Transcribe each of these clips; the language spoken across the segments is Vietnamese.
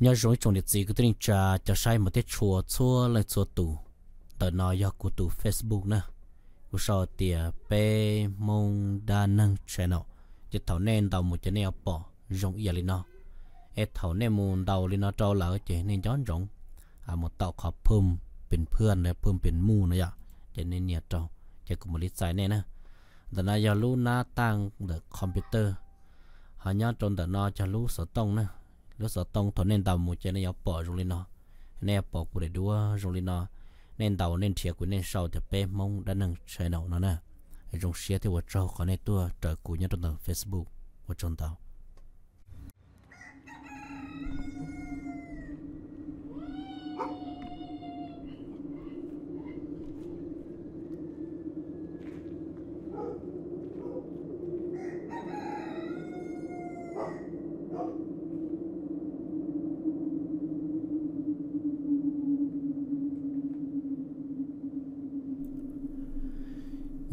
nhớ rồi trong liệt gì cứ tin cha cha sai một tết chùa chua lại chùa tù tờ nói do của tù facebook nè của sao tiề pe mong đa năng channel chỉ thảo nên đầu một channel bỏ rộng giờ à lên nó e thảo nên muốn đầu lên nó trâu lỡ chỉ nên chón rộng à một tàu khó phum bình phương này phum bình mu này ạ dạ. cho nên nhiệt trâu chỉ cũng một lít sai nè nè tờ nói do lu na tăng được computer họ nhớ trong tờ nói cho lu sở tông nè lúc giờ tông thọ nên tàu một chân nên bỏ rồi nó nên bỏ của để đua rồi nó nên tàu nên thiệt của nên sau thì bé mong đã nâng chơi nấu nó nè rồi xe thì vợ trâu khỏi nên tua trời của nhân trong facebook của chồng tàu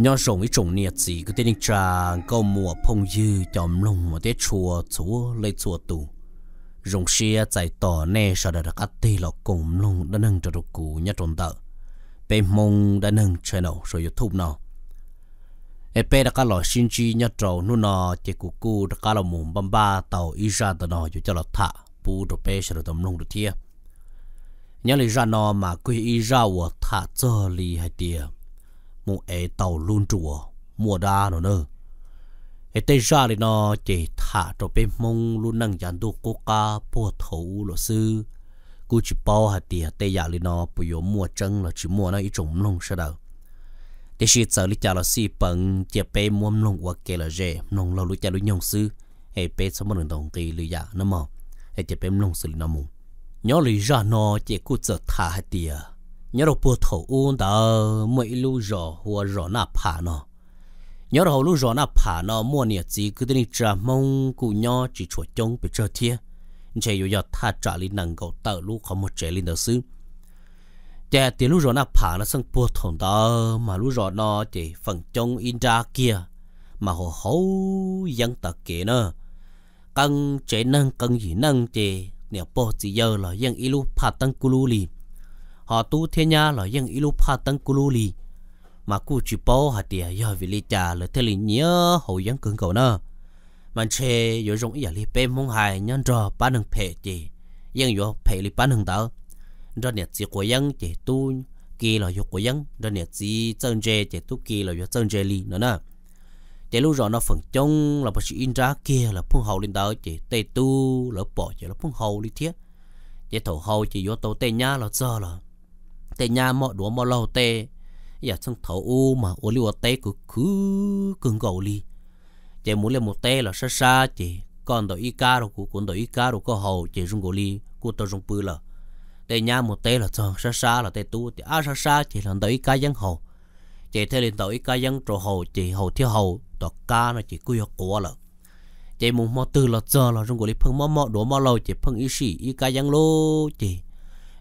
nhớ sống ý trồng nhiệt gì cứ tên trà câu mùa phong dư chòm lông mà tết chùa chúa lấy chùa tù rồng xe chạy tỏ nè sợ đã đặt ắt tê lọ cùng lông đã nâng cho đồ cũ nhớ trộn tợ bê mông đã nâng chơi nổ rồi youtube nào ep đã cá lọ xin chi nhớ trầu nu nọ chỉ cụ cụ đã cá lọ mồm băm ba tàu ý ra tờ nọ cho lọ thả bu đồ bê sợ đồ tầm lông đồ thiê nhớ lý ra nọ mà quy y ra của thả cho lì hai tiệt mù ế tàu luôn chùa mùa đa nó nơ ế tê ra đi nó chỉ thả cho bên mông luôn năng dàn đu cố ca bùa thấu lộ sư cú chỉ bao hạt tìa tê giả đi nó bùi yếu mùa chân là chỉ mùa nó ý trùng lông sao đâu tê sĩ sợ lý chả là si bận chỉ bê mua nông hoặc kê là dê nông lâu lũ chả lũ nhông sư ế bê xong một đường tổng kỳ lý giả nó mò ế chỉ bê nông sư lý nó mù nhó lý ra nó chỉ cú sợ thả hạt tìa nhớ rồi bùa thầu uốn đó mỗi lu rò hùa rò na phà nó nhớ rồi lu rò na phà nó mua nhiệt gì cứ tên trà mông cụ nho chỉ chuột trông bị chơi thiê chạy vô giọt tha trả lên nằng cầu tờ lu có một trẻ lên đầu sư chè tiền lu rò na phà nó sang bùa thầu đó mà lu rò nó chỉ phần trông in ra kia mà hồ hấu dân tật kia nữa căng chế năng căng gì năng chè nè bò chỉ giờ là dân ilu phà tăng culu liền họ tu thiên nha là dân ilu pa tăng cú li mà cú chỉ bảo họ tiệt giờ vì lý trả là thế lý nhớ hậu dân cứng cầu nơ mà chê yo rong ya li bên mong hai nhân trò ba nâng phe chỉ dân yo phe li ba nâng tớ ra nè chỉ của dân chỉ tu kỳ là yo của dân ra nè chỉ chân chê chỉ tu kỳ là yo chân chê li nữa nè chỉ lúc rồi nó phần chung là bác sĩ in ra kia là phun hậu lên tớ chỉ tây tu là bỏ chỉ là phun hậu đi thiết chỉ thầu hậu chỉ yo tàu tây nhá là giờ là tê nhà mọ đũa mọ lâu tê giờ xong thấu u mà u liu tê cứ cứ cứng gầu li chị muốn lên một tê là xa xa chị còn đội y ca rồi cũng còn đội y ca rồi có hầu chị rung gầu li cô tôi rung bự là tê nhà một tê là xong xa xa là tê tu thì à xa xa chị là đội y ca dân hầu chị theo lên đội y ca dân rồi hầu chị hầu theo hầu tọt ca nó chị cứ yêu của là chị muốn mò tư là giờ là rung gầu li phăng mò mò đũa mò lâu chị phăng y sĩ y ca dân lô chị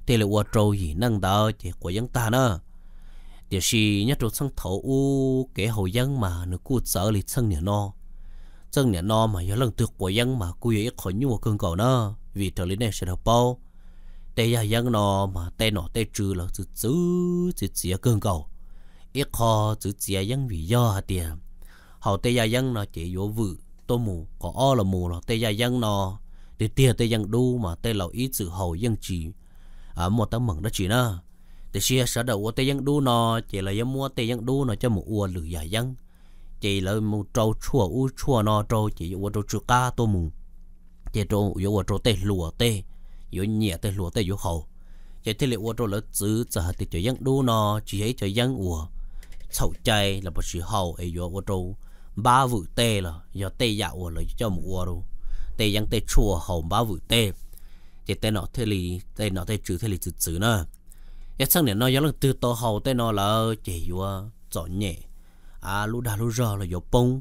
thì là ua trâu gì nâng đỡ thì của dân ta nữa thì si nhất trâu sang thổ u cái hậu dân mà nó cú sợ lì sang nhà nó sang nhà nó mà giờ lần tuyệt của dân mà cú ấy khỏi nhu cương cầu nữa vì trở lên này sẽ đọc bao tay gia dân nó mà tay nó tay trừ là chữ chữ chữ chữ cương cầu ít khó chữ chữ dân vì do hạt tiền hậu tay gia dân nó chỉ yếu vự tô mù có o là mù là tay gia dân nó để tiền tay dân đu mà tay lão ít chữ hậu dân chỉ ở ờ, một tấm mừng đó chị nè, thì xia sở đầu của tây giang đu nò, chị là dân mua tây giang đu nò cho một uo lử dài dân chị là một trâu chua u chua nò trâu chị uo trâu chua ca tô mù chị trâu uo trâu tê lùa tê uo nhẹ tê lùa tê uo hậu, chị thấy là uo trâu là chữ giờ thì cho giang đu nò chỉ ấy cho giang uo sầu chay là một sự hậu ấy uo uo trâu ba vự tê là do tê dạo uo lấy cho một uo đâu tê dân tê chua hậu ba vự tê thì tên nó thế lì tên nó thế chữ thế lì chữ chữ nữa cái sang này nó giống là từ tổ hậu tên nó là chỉ vừa chọn nhẹ à lú đa lú rơ là vô bông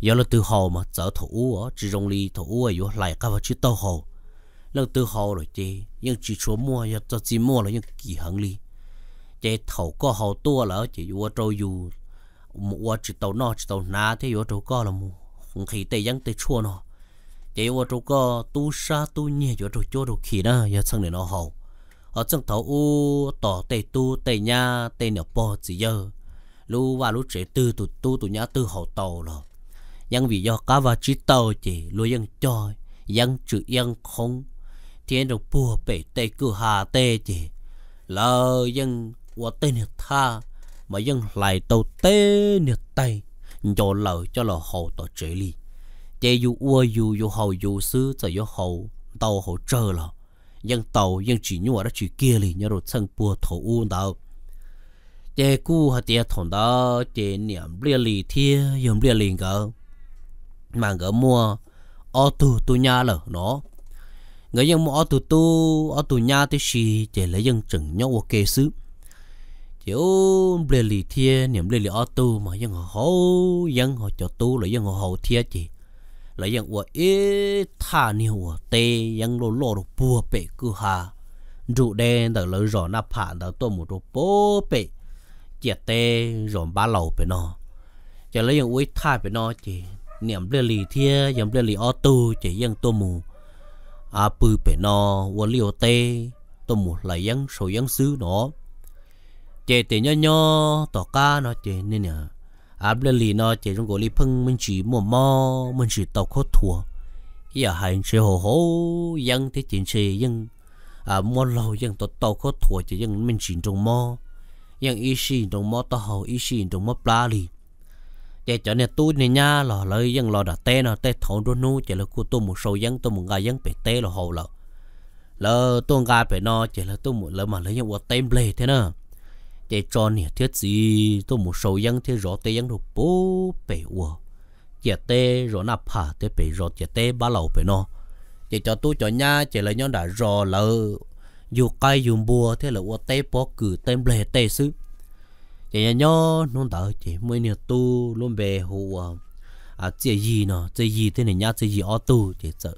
giờ là từ hậu mà trở thủ ở chỉ rong lì thủ ở vô lại các vào chữ tổ hậu là từ hậu rồi chị nhưng chỉ chúa mua giờ cho chỉ mua là những kỳ hàng lì chị thầu có hậu to là chỉ vô trâu dù mua chỉ tàu nọ chỉ tàu ná thế vô trâu có là mua không khí tây giang tây chua nọ chỉ qua chỗ co tu sa tu nhẹ chỗ chỗ chỗ chỗ khí đó giờ sang để nó hầu ở trong thầu u tỏ tây tu tây nhà tây nọ po gì giờ lu và lu trẻ tư tu tu tu nhã tư hầu tàu rồi nhưng vì do cá và chỉ tàu chỉ lu dân cho dân chữ dân không thiên được bùa bể tây cứ hà tê chỉ lờ dân qua tây nhiệt tha mà dân lại tàu tê nhiệt tây cho lờ cho lờ hầu tàu trẻ ly chế dù ua dù dù hầu dù sư cho dù hầu tàu hầu trơ là nhưng tàu nhưng chỉ nhua đó chỉ kia lì nhớ rồi sân bùa thổ u đó chế cú hả tiệt thằng đó chế niệm bia lì thia dùng bia lì gỡ mà gỡ mua ô tu tu nhà lờ nó người dân mua ô tu tu ô tu nhà tới xì chế lấy dân chừng nhau ok xứ chế ô bia lì thia niệm bia lì ô tu mà dân họ hậu dân họ cho tu là dân họ hậu thia chế là yang wa e tha ni wa te yang lo lo ro pu pe ku ha dụ đen tờ lỡ rõ na phả tờ tôi một đồ bố bệ chè tê rồi ba lầu bệ nó chè lấy những uý thai bệ nó chỉ niệm lê lì thia niệm lê lì ô tu chỉ dân tôi mù à bự bệ nó và liều tê tôi mù là dân số dân xứ nó chè tê nho nho to ca nó chè nên nhờ à bây giờ nó chỉ trong gối lì phăng mình chỉ mồm mò mình chỉ tàu khốt thua giờ anh chơi hồ hồ dân thế chính chơi dân à mò lâu dân tàu tàu khốt thua chỉ dân mình chỉ trong mò dân ý sĩ trong mò tàu hồ ý sĩ trong mò pla li chỉ cho nên tôi này nhá, là lời dân lo đặt tê nó tê thốn đôi nu chỉ là cô tôi một số dân tôi một ngày dân bị tê là hồ là lỡ tôi ngày bị nó chỉ là tôi một lỡ mà lấy những quả tem lề thế nào để tròn nè thiết gì tôi một sầu dân thế rõ tê dân được bố bể ua chè tê rõ nạp hà tê bể rõ chè tê ba lầu bể nó chỉ cho tôi cho nha chỉ là nhóm đã rõ là dù cây dùng bùa thế là ua tê bó cử tên lề tê sư chỉ nhà nhó nó đã chỉ mới nè tu luôn về hồ à, à chỉ gì nó chỉ gì thế này nhá chỉ gì ở tu chỉ sợ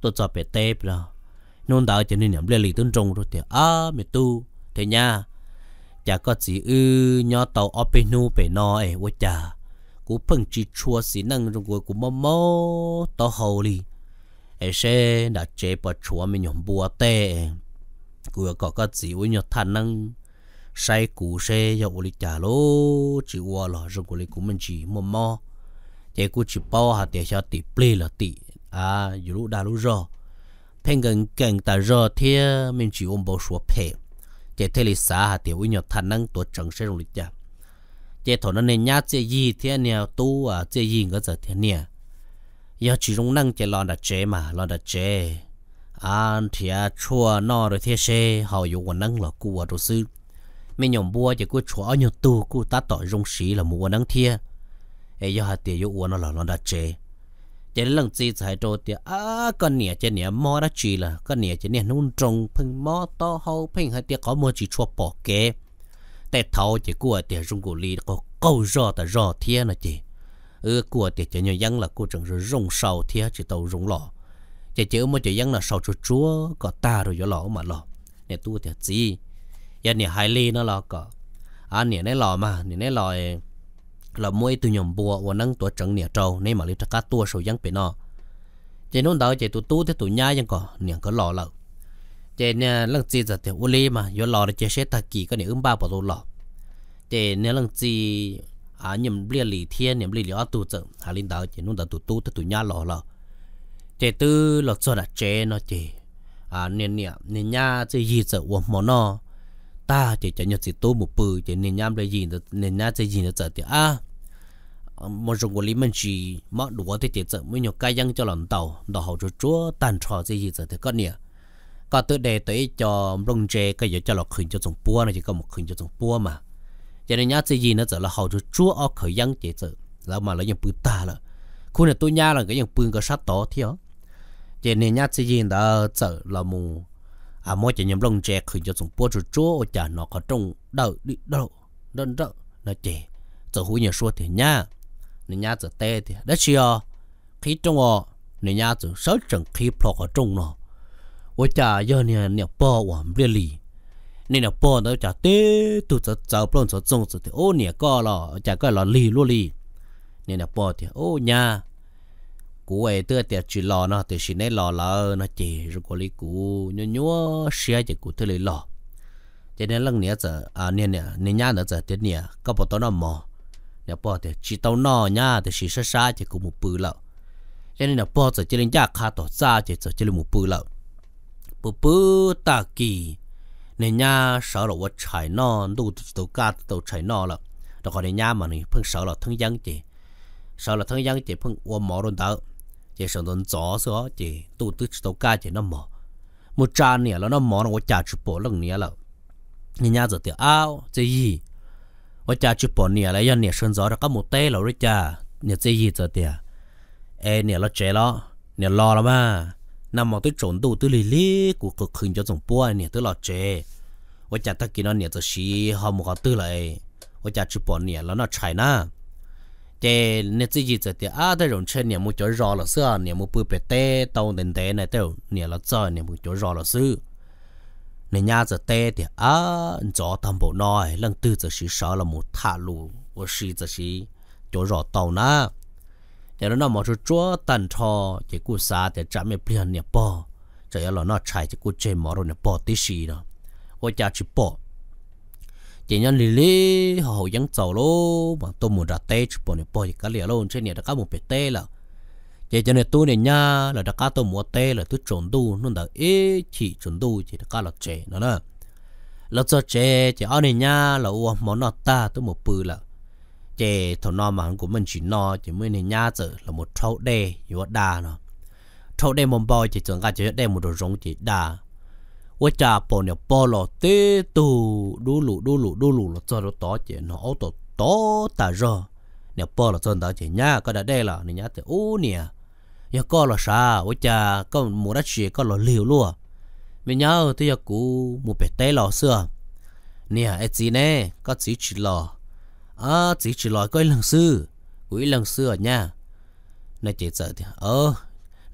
tôi cho bể tê rồi nó đã chỉ nên nhầm lề lì tôn trung rồi thì à mẹ tu thế nha chả có chỉ ư nhỏ tàu ở bên nu bên no ấy ôi chả cú phăng chỉ chua xí năng trong cuối cú mò mò tàu hầu li ấy xe đã chế bỏ chua mình nhom bùa tê cú có có chỉ ư nhỏ thàn năng sai cú xe cho ôi chả lô chỉ ua lọ trong cuối cú mình chỉ mò mò chế cú chỉ bao hạt để cho tỷ ple là tỷ à dù lúc đã lúc rồi phèn gần gần ta rồi thì mình chỉ ôm bao số phèn chế thế lịch xã hà tiểu uy nhọt thành năng tuổi trần sẽ rung lịch cha chế thổ nó nên nhát chế gì thế nè tu à chế gì ngỡ giờ thế nè giờ chỉ rung năng chế lon đặt chế mà lon đặt chế an thì à chua no rồi thế xe họ yêu quần năng là cua à đồ sư mình nhom bua chỉ cua chua nhọt tu cua ta tỏi rung xí là mua năng thiê ấy giờ hà tiểu yêu uốn nó là lon đặt chế chế lần gì giải đồ thì à con nè chế nè mò đó chỉ là con nè chế nè nung trồng phun mò to hậu phun hay tiệt có mua chỉ chua bỏ kế แต่เท่าจะกลัวแต่รุ่งกุลีก็เก้ารอแต่รอเทียนะจีเออกลัวแต่จะยังละกูจังจะรุ่งเสาเทียจะเตารุ่งหล่อจะเจอมาจะยังละเสาชัวชัวก็ตาเราอยู่หล่อมาหล่อเนี่ยตัวแต่จียันเนี่ยหายลีนั่นหล่อก็อันเนี่ยในหล่อมาเนี่ยในหล่อ là mỗi từ nhầm bùa và năng tua trắng nè trâu nên mà lưu trà các tu sầu dân bị nó chị nôn đó chị tu tu thế tu nhá giăng cỏ nè có lò lợ chị nè lăng gì giờ thì u li mà do lò là chế sẽ ta kỳ cái nè ướm um ba bảo tu lò chị nè lăng gì à nhầm bia lì thiên nhầm lì lò tu chợ hà linh đó chị nôn đó tu tu thế tu nhá lò lợ chị tư lọt cho là chế nó chế à nè nè nè nhá chị gì giờ uổng mỏ nó ta chỉ chỉ nhật chỉ tu một bự chỉ nên nhắm đây gì nên nhá chỉ gì nữa chợ thì à một số người mình chỉ mất đủ thì chỉ chợ mới nhiều cái răng cho lần tàu đó hậu cho chúa tàn trò gì gì chợ thì có nè có tự đề tới cho rong chế cái giờ cho lọc khuyên cho chúng bua này chỉ có một khuyên cho chúng bua mà cho nên nhá chỉ gì nữa chợ là hậu cho chúa ở khởi răng chỉ chợ là mà lấy những bự ta là khu này tôi nhá là cái những bự có sát tổ thì ó cho nên nhá chỉ gì đó chợ là mù à mỗi chỉ nhầm lông trẻ khởi cho dùng bố chú chúa ở chả nó có trong đâu đi đâu đơn đâu nó trẻ giờ hú nhà xua thì nha nên nhà giờ tê thì đất xìa khi trong ọ nên nhà giờ sáu trận khi plọ ở trong nó ở chả giờ nè nè bò ở bia lì nên là bò nó chả tê tụ giờ cháu plon giờ trông giờ thì ô nè có lò chả có lò lì luôn lì nên là bò thì ô nha cú ấy tưa tiệt chỉ lò nó thì chỉ nên lò là nó chỉ rồi có lý cú nhớ nhớ xe chỉ cú thứ lấy lò cho nên lần nữa giờ à nè nè nè nhá nữa giờ tiệt nè có bộ tao nó mò nè bỏ thì chỉ tao nò nhá thì chỉ sa sa chỉ cú một bự lò. cho nên là bỏ giờ chỉ lên giá khá tỏ ra chỉ giờ chỉ lên một bự lò. bự bự ta kỳ nè nhá sợ là vật chạy nó đủ tàu cá tàu chạy nó lợ đó còn nè nhá mà nè phân sợ là thân dân chỉ sợ là thân dân chỉ phân uo mỏ luôn tao chỉ sống tồn gió số chỉ tu chỉ tàu ca chỉ nó mỏ một trà nè là nó mỏ nó chả chụp bộ lần nè là nhà nhà giờ tiểu áo chỉ gì ở chả chụp bộ nè là do nè sơn gió là có một tê rồi chả nè chỉ gì giờ tiểu ê nè là chế lo nè lo là mà nằm mà tôi trốn tu tôi lì lì của cực khinh cho dòng nè tôi là chế ở chả ta kia nó giờ xí họ một cái tư lại ở chả chụp bộ nè là nó chạy na chế nè chỉ gì thế à thế rồi trên nhà mua chỗ rò là xưa nhà mua bự bẹt té tàu đến té này tàu nhà là chơi nhà mua chỗ rò là xưa nè nhà giờ té thì à chỗ tam bộ nói lần tư giờ xí sợ là một thả lù ở xí giờ xí chỗ rò tàu na nhà nó nằm ở chỗ chỗ tàn thò chỉ cú xa thì chả mẹ biển nhà bò chỉ là nó chạy chỉ cú chơi mỏ rồi nhà bò tí xí đó ôi cha chỉ bò chỉ nhân lì lì họ hậu dân tàu lô mà tôi muốn ra tê chụp bọn này bồi cả lìa lô trên này đã có một bể tê là chỉ cho nên tôi này nha là đã có tôi mua tê là tôi trốn đu nên là ế chỉ trốn đu chỉ đã có là chế nữa nè là cho chế chỉ ở này nha là uo món nọ ta tôi một bự là chế thằng nọ mà của mình chỉ nọ chỉ mới này nha giờ là một trâu đê yếu đà nó trâu đê một bò chỉ chuẩn cả chỉ đê một đồ rong chỉ đà 我家婆娘包了得都嘟噜嘟噜嘟噜了，做了多姐那奥多多大热，娘包了做多姐呀，ก็ได้ได้了，你呀在屋呢，要搞了啥？我家搞木得去搞了流落，没鸟都要顾木被逮了是，你呀一只呢，ก็只只了，啊只只了，ก็一两次，我一两次啊呀，那姐这的哦。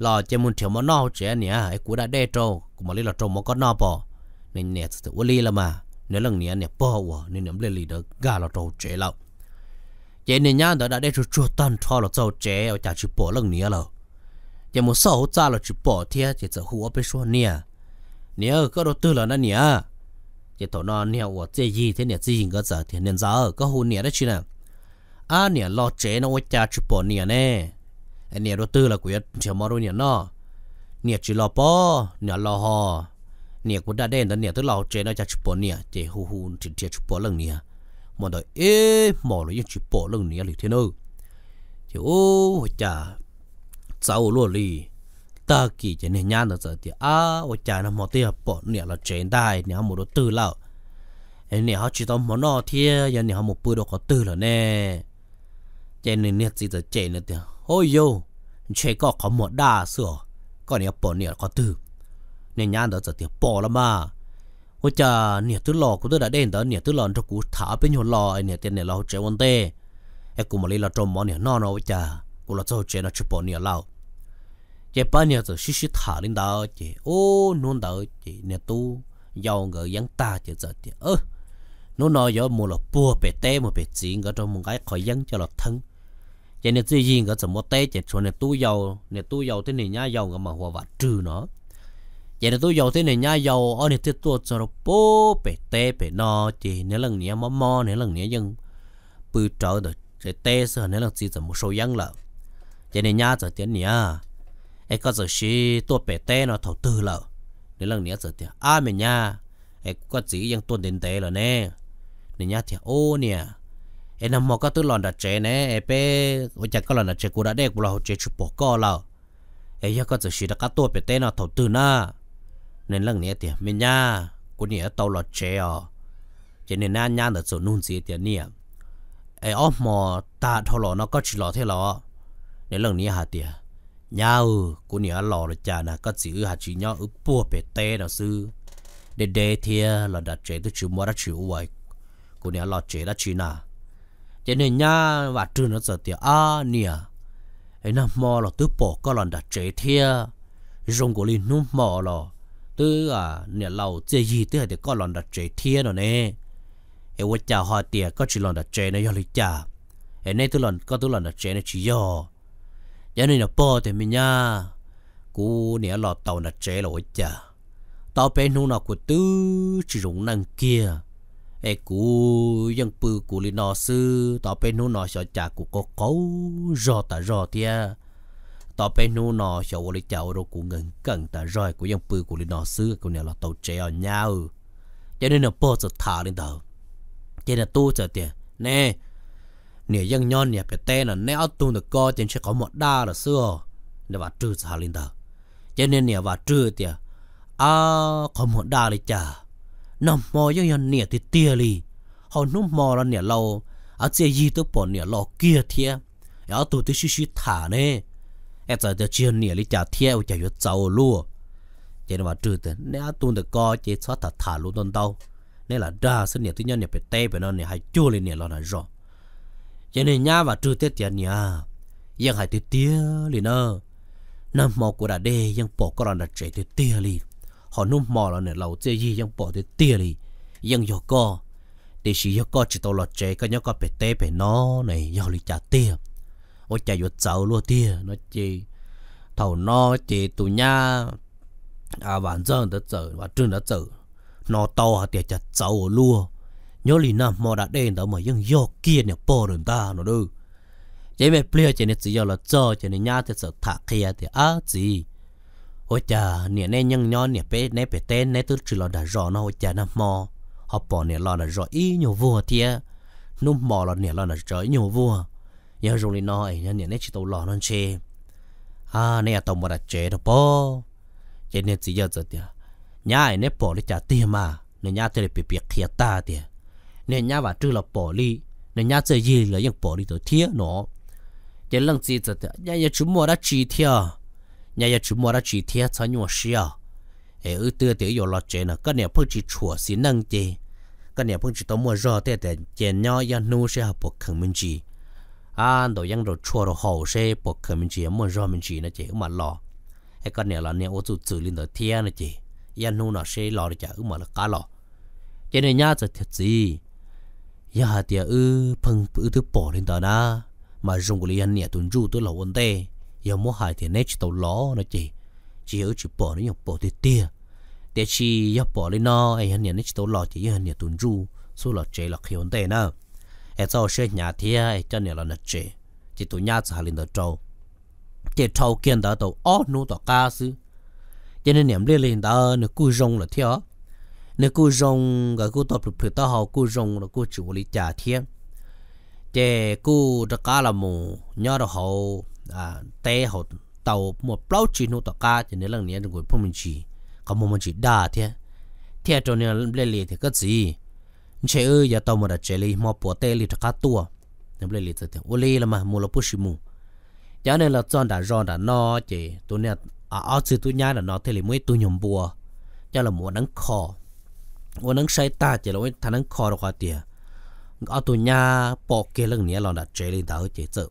là chế môn thiếu mà nó chế nè ấy cú đã đe trâu cũng mà lấy là trâu mà con nó bỏ nên nè tự uli là mà nếu lần nè nè bỏ quá nên nè lên lì được gà là trâu chế lâu chế nè nhá đó đã đe trâu trâu tan cho là trâu chế ở chả chỉ bỏ lần nè rồi chế muốn sau cha là chỉ bỏ thiệt chỉ sợ hùa bên số nè nè có đầu tư là nó nè chế tổ nó nè của chế gì thế nè gì cơ sở thì nên giờ có hùa nè đó chứ nè à nè lo chế nó ở chả chỉ bỏ nè nè เนี่ยรถตื้อละกูยัดเฉื่อมารู้เนี่ยนอเนี่ยจีรอปอเนี่ยรอหอเนี่ยกูได้เด่นตอนเนี่ยตัวเราเจน่าจะชบปเนี่ยเจฮูฮูจีเจชบปเรื่องเนี่ยมันได้เอ๊ะหมอเลยยังชบปเรื่องเนี่ยหรือเท่นู้เจ้าโอ้จ้าเจ้าล้วนลีตากี้จะเนี่ยย่านตัวเจียอ้าวจ้านะหมอเตี้ยปอเนี่ยเราเจนได้ เนี่ยหมอรถตื้อแล้วเนี่ยเขาจีตอหมอนอเทียยันเนี่ยเขาหมดปืนดอกก็ตื้อละวแน่เจนเนี่ยจีจะเจนเนี่ยเ Ôi yo, chế có có một đa sửa, có nè bỏ nè có tư. Nên nhãn đó giờ tiệt bỏ lắm mà. Ôi chà, nè thứ lò của tôi đã đến đó, nè thứ lò cho cú thả bên hồ lò, nè tiền nè lò chế vấn tê. Ê cú mà là trông món nè non rồi ôi chà, cú là cho chế nó chế bỏ nè lao. Chế bà nè giờ xí xí thả lên đó, chế ô nôn đó, chế nè tu, giàu người dân ta chế giờ tiệt. Ơ, nó nói giờ mua là bùa bể tê mà bể chín, cái trong một cái khỏi dân cho là thân cho nên tự nhiên có chấm một tê chỉ cho nên tu dầu nên tu dầu thế này nhá dầu mà hòa vật trừ nó vậy là tôi dầu thế này nhá dầu ở này thế tôi cho nó bố bể tê bể no thì nếu lần này mà mò nếu lần này dân bự trở được cái tê sợ nếu lần gì chấm một số dân lợ cho nên nhá giờ tiền nhá ấy có giờ xí tôi bể tê nó thầu tư lợ nếu lần này giờ tiền à mình nhá ấy có gì dân tôi đến tê rồi nè nên nhá thì ô nè เอ็นมอก็ตุลอนดัดเจเนเอเป้โอจักก็ลอนดัดเจกูระเด็กบุลาเจชุปก็เราเอ้ยก็จะชีดกัตัวเปเต้นเอาถอดตื่นนะในเรื่องนี้เดี๋ยวไม่ยากูเนี่ยตัวหลอดเจอเจเนน่ายานแต่ส่วนนู่นสิเดี๋ยวเนี่ยไอ้อมอตาทอลอเนาะก็ชิลอเทลอในเรื่องนี้ฮะเดี๋ยวยาวกูเนี่ยหล่อเลยจ้านะก็สิอือหาชีเนาะอือปัวเปเต้เนาะซื้อเด็ดเดียหลอดดัดเจตุชิมัวดัดชิวไว้กูเนี่ยหลอดเจดัดชีน่ะ cho nên nhá và trừ nó giờ tiệt à nè ấy nó mò lò tứ bỏ có lần đã chế thia rong của linh nó mò lò, tứ à nè lâu chế gì tứ thì có lần đã chế thia rồi nè ấy vợ chào hoa tiệc có chỉ lần đã chế này do lý cha ấy nay tứ lần có tứ lần đã chế này chỉ do cho nên là bỏ thì mình nhá cú nè lò tàu đã chế là vợ cha tao bé nu nào của tứ chỉ rong năng kia ai cú dân bự cú li nọ sư tao bên nó nọ sợ chả cú có cấu rò ta rò tia tao bên nó nọ sợ vô li chảo rồi cú ngừng ta rồi cú dân bự cú li nọ sư cú này là tàu trẻ nhau cho nên là bỏ sợ thả lên tàu cho nên là tu sợ nè nè dân nhon nè phải tên là nè ắt được co trên sẽ có một đa là xưa để bà trừ thả lên tàu cho nên nè bà trừ tia à có một đa là chả nó mò cho nhân nè thì tia lì họ nó mò ra nè lâu ở chế gì tôi bỏ nè lò kia thiê ở tụi tôi xí xí thả nè em giờ tôi chơi nè lì chả thiê ở chả yếu cháu luôn chế nó mà trừ từ nè tụi tôi có chơi xóa thả thả luôn tôn đâu nên là đa số nè tôi nhân nè phải tê phải nó nè hay chua lên nè lo nè rồi chế nè nhá và trừ tết tiền nè ยังหายตัวเตี้ยเลยเนอะน้ำหมอกกูด่าเดยังปอกก็รอนด่าเจ๋ตัวเตี้ยเลย họ nung mò là nè lầu chơi gì yang bỏ để tia đi yang yo co để xí yo co chỉ tao lọt chế cái nhau co bể té bể nó này yo li chả tia ôi chả yo cháu luôn tia nó chỉ thầu nó chỉ tụ nha à bản dân đã chở và trương đã chở nó to hả tiệt chả cháu luôn nhớ li nằm mò đã đen đó mà yang yo kia nè bỏ được ta nó đưa chế mẹ plia chỉ nè chỉ yo là cho chỉ nè nhát thì sợ thả kia thì á gì ôi chà nè nè nhăng nhon nè bé nè bé tên nè tức chỉ là đã rõ nó ôi chà nè mò họ bỏ nè là đã rõ ý nhiều vua thia nụ mò là nè là đã rõ nhiều vua giờ rồi nè nói nè nè chỉ tàu lò non chê à nè tàu mà đã chế đó po chế nè chỉ giờ giờ thia nhà nè bỏ đi trả tiền mà nè nhà thì bị biệt khía ta thia nè nhà và trừ là bỏ đi nè nhà chơi gì là bỏ đi tới thia nó chế lần gì giờ thia nhà chúng mò đã chỉ thia nhà nhà chủ mua ra chỉ thiệt cho nhau xia ế à. ư tư tiểu yếu lọt chế nè cái này phương chỉ chùa xin nâng chế cái này phương chỉ tao mua rõ thế để chén nhau nhà nu sẽ học à, bộ khẩn mình chỉ à đồ yang đồ chùa đồ hậu sẽ bộ khẩn mình chỉ mua rõ mình chỉ nè chế mà lọ ế cái này là nè ô chú tự linh đồ thiệt nè chế nhà nu nó sẽ lọ được chả mà là cá lọ chế này nhà giờ thiệt gì nhà tiệt ư phăng ư thứ bỏ linh đó na mà dùng cái này nhà tuần du tôi là vấn đề yêu mua hai thì nên chỉ tàu ló nó chỉ chỉ ở chỉ bỏ nó nhập bỏ thì tia để chỉ nhập bỏ lên nó ấy hình nên chỉ tàu ló chỉ hình như tuân ru số lọ chế là khi ổn tệ nữa ấy cho xe nhà thì ấy cho nhà là nó chế chỉ tụi nhà chỉ lên đó trâu chỉ trâu kiện đó tàu ó nô tàu cá sư cho nên niệm lên lên đó nó cú rong là theo nó cú rong cái cú tập được tao học cú rong là cú chủ lý trả thiên chế cú đó cá là mù nhớ đó hậu à té hột tàu một bao chỉ nô tàu cá thì nên là nghĩa người phong mình chỉ có một mình chỉ đa thế thế cho nên lên liền thì cái gì chế ơi giờ tàu mà đã chế li mua bỏ té li cá tua nên lên liền thì ô li là mà mua là push mu Giờ nên là chọn đã chọn đã no chỉ tôi nè à ở chữ tôi nhá là nó thế là mới tôi nhầm bùa giờ là mua nắng khó mua nắng say ta chỉ là muốn thằng nắng khó rồi qua tiền ở tôi nhá bỏ cái lần này là đã chế li tàu chế chợ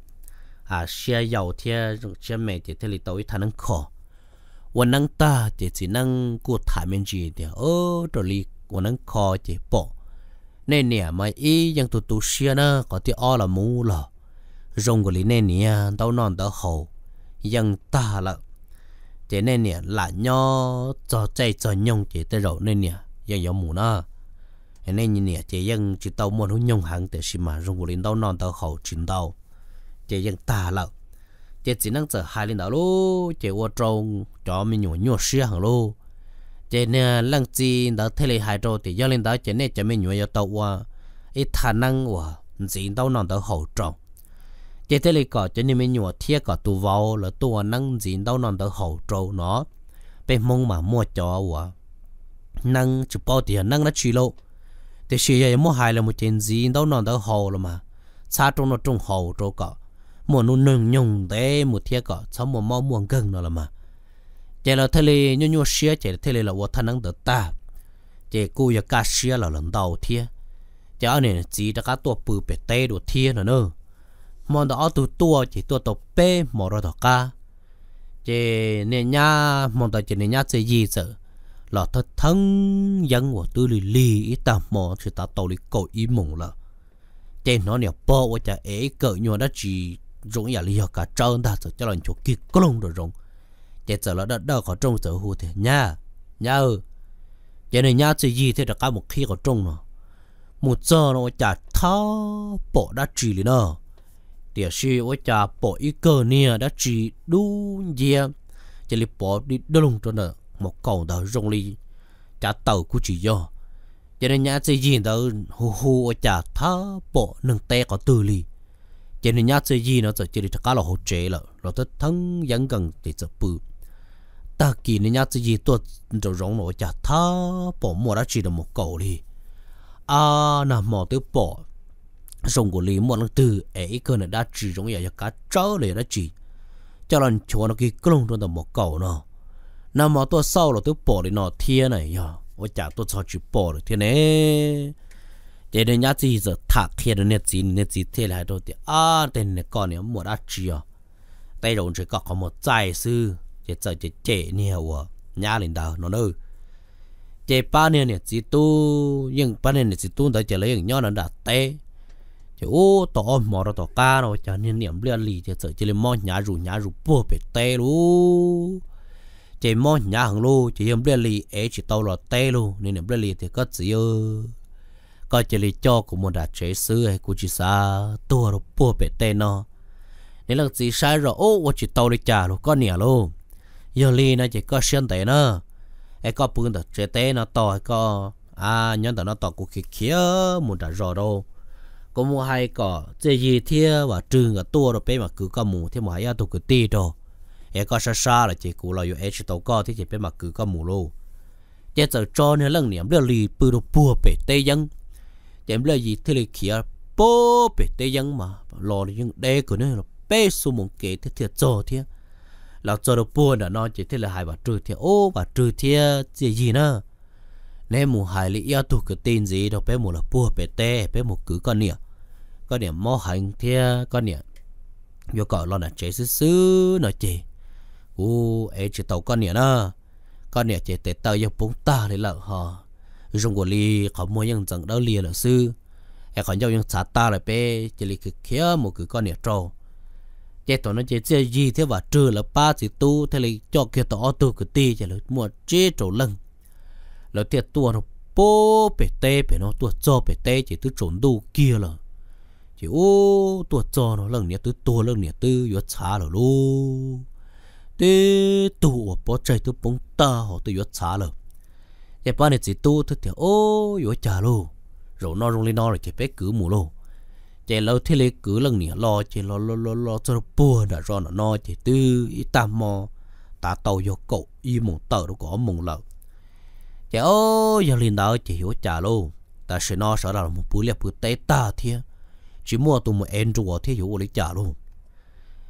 à xe dầu thế rồi xe mẹ thì thế là tôi thằng năng khó วันนั้นตาเจสินั่งกูถามเป็นจีเดียวเออตัวลีวันนั้นคอเจปอเนเนี่ยมาอียังตัวตัวเชียนะก็ที่อ้อละมูละรงกุลีเนเนี่ยเต้านอนเต้าหูยังตาละเจเนเนี่ยหลานย่อจอใจจอยงเจแต่เราเนเนี่ยยังยอมหมูนะเนเนี่ยเจยังจิตเต้ามวนหุ่นยงหังแต่ชิมารงกุลีเต้านอนเต้าหูจินเต้า chỉ dân ta lợ chỉ chỉ năng sợ hai lên đó lô chỉ ô trông cho mình nhổ nhổ xia hàng lô chỉ nè lăng chi đó thế lệ hai trâu thì do lên đó chỉ nè cho mình nhổ yêu tàu qua ít khả năng của gì đâu nằm đó hậu trông chỉ thế lệ cọ cho nên mình nhổ thiết cọ tu vào là tu năng gì đâu nằm đó hậu trâu nó bị mông mà mua cho của năng chụp bao tiền năng nó chỉ lâu thì xia giờ mua hai là một chuyện gì đâu nằm đó hậu rồi mà xa trong nó trong hậu trâu cọ mùa nu nung nhung thế một thiệt cỏ sau mùa mau muộn gần nó là mà chỉ là thề này nhu nhu xía chỉ là thề này là vô thanh năng được ta chỉ cô giờ cá xía là lần đầu thiệt chỉ ở này chỉ đã cá tua bự bể tê đồ thiệt nữa nữa mà đó tụ tua chỉ tua tụ bê mà rồi đó cá chỉ nên nhá mà đó chỉ nên nhá chỉ gì sợ là thật thân dân của tư lì lì ý ta mò chỉ ta tàu lì cội ý mùng là trên nó nè bò của cha ấy cỡ nhau đó chỉ rung ya li cả trơn ta sợ cho lần chỗ kia có lông rồi rung chế sợ là đỡ đỡ có trông sợ hù thế nha nha ừ chế này nha chỉ gì thế là cả một khi có trông nó một giờ nó chả thao bỏ đã trì lên nó địa sĩ ở chả bỏ ít cơ nia đã trì du gì chế li bỏ đi đỡ lông cho nó một cầu đó rung li chả tàu của chỉ do cho nên nhà chỉ gì đó hù hù ở chả thao bỏ nâng tay có tư li chỉ nên nhát chơi gì nó chỉ chỉ cá là hỗ trợ là rồi tới thắng dẫn gần thì sẽ bự ta kỳ nên nhát chơi gì tôi rồi rong nó chả thá bỏ mua ra chỉ được một cầu đi à nà mò tới bỏ rong của lý mua nó từ ấy cơ này đã chỉ rong vậy cá trở lại đã chỉ cho nên chúa nó kia công lông trong một cầu nó nà mò tôi sau là tôi bỏ đi nó thiên này nhở ôi chả tôi chỉ bỏ thiên này thế nên nhá chỉ giờ thạc khi đó nét gì nét gì thế lại đồ thì à thế nên con này một ác chi à tay rồi chỉ có có một tài sư chỉ sợ chỉ chế nhiều à nhà lên đào nó đâu chỉ ba nè nè chỉ tu nhưng ba nè nè chỉ tu tới chỉ lấy những nhau nó đã té chỉ ô tổ mò ra tổ ca rồi cho nên niệm liên lì chỉ sợ chỉ lấy mò nhá rủ nhá rủ bùa bị té luôn chỉ mò nhá hàng luôn chỉ niệm liên lì ấy chỉ tàu là té luôn nên niệm liên lì thì có gì ơi có chỉ lý cho của một đá chế sư hay chỉ xa tua rồi bùa bể tên nó nên là chỉ sai rồi ô ô chỉ tàu đi trả rồi có nhỉ luôn giờ lý nó chỉ có xuyên tế nó hay có bún đá chế tế nó to hay có à nhân đó nó to của kia kia một đá rồi đâu có mua hay có chế gì thế và trường ở tua rồi bé mà cứ có mù thế mà hay tụ cứ tì rồi hay có xa xa là chỉ cú là yêu ấy chỉ tàu có thế chỉ bé mà cứ có mù luôn chế giờ cho nên lần niệm đưa lì bự đồ bùa bể tê dân chém lời gì thì lấy kia bố bể tê dân mà lo là những đê của nó là bê số mong kể thì thiệt cho thiệt, là cho được buồn là nó chỉ thế là hai bà trừ thiệt, ô bà trừ thiệt, gì gì nữa nếu mù hai lý yêu tụ cái tin gì đâu bé mù là bùa bé tê bé mù cứ con nè con nè mò hành thiệt, con nè vô cỏ lo là chế xứ xứ nó chế u ấy chỉ tàu con nè nó con nè chế tê tàu yêu bóng ta để lợn họ dùng của li có mua những trận đấu li là sư hay còn nhau những sát ta là bé chỉ li cứ khéo, một cứ con nè trâu chế tổ nó chế chế gì thế và trừ là ba chỉ tu thế là cho kia tổ ô tu cứ ti chỉ là mua chế trâu lưng là thiệt tua nó bố bể tê bể nó tu cho bể tê chỉ tu trốn đu kia là chỉ ô tu cho nó lần nè tu tua lần nè tu yếu chả là luôn. tê tu ở bỏ chạy tu bóng ta họ tu yếu chả là chỉ bao nhiêu chỉ tu thôi thì ô yo chả lô rồi nó rung lên nó rồi chạy bé cứ mù lô chỉ lâu thế lấy cứ lần nỉ lo chỉ lo lo lo lo cho nó bùa đã rồi nó no chỉ tư ít tam mò ta tàu yo cậu y mùng tờ đâu có mùng lợn chỉ ô yo lên đó chỉ yo chả lô ta sẽ nó sợ là một bữa liệp bữa tây ta thiệt chỉ mua tụi một Android thì hiểu lấy trả luôn.